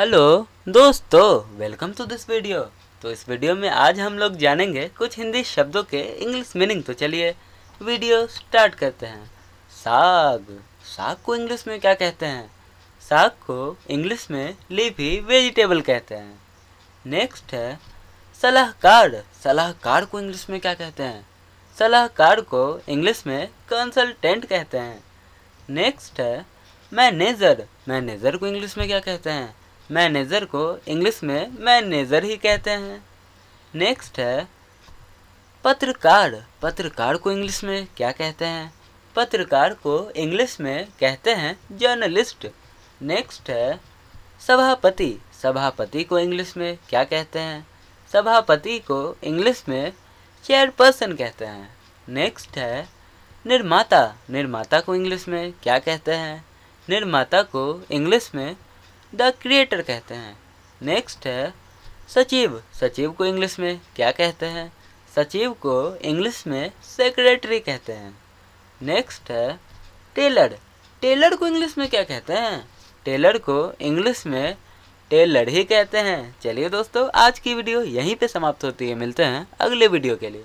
hello दोस्तों welcome to this video तो इस वीडियो में आज हम लोग जानेंगे कुछ हिंदी शब्दों के इंग्लिश मीनिंग तो चलिए वीडियो स्टार्ट करते हैं साग साग को इंग्लिश में क्या कहते हैं साग को इंग्लिश में लीफी वेजिटेबल कहते हैं नेक्स्ट है सलाहकार सलाहकार को इंग्लिश में क्या कहते हैं सलाहकार को इंग्लिश में कंसल्टेंट कहते हैं नेक्स्ट है मैनेजर मैनेजर को इंग्लिश में क्या कहते हैं मैनेजर को इंग्लिश में मैनेजर ही कहते हैं नेक्स्ट है पत्रकार पत्रकार को इंग्लिश में क्या कहते हैं पत्रकार को इंग्लिश में कहते हैं जर्नलिस्ट नेक्स्ट है सभापति सभापति को इंग्लिश में क्या कहते हैं सभापति को इंग्लिश में चेयरपर्सन कहते हैं नेक्स्ट है निर्माता निर्माता को इंग्लिश में क्या कहते हैं निर्माता को इंग्लिश में द क्रिएटर कहते हैं नेक्स्ट है सचिव सचिव को इंग्लिश में क्या कहते हैं सचिव को इंग्लिश में सेक्रेटरी कहते हैं नेक्स्ट है टेलर टेलर को इंग्लिश में क्या कहते हैं टेलर को इंग्लिश में टेलर ही कहते हैं चलिए दोस्तों आज की वीडियो यहीं पे समाप्त होती है मिलते हैं अगले वीडियो के लिए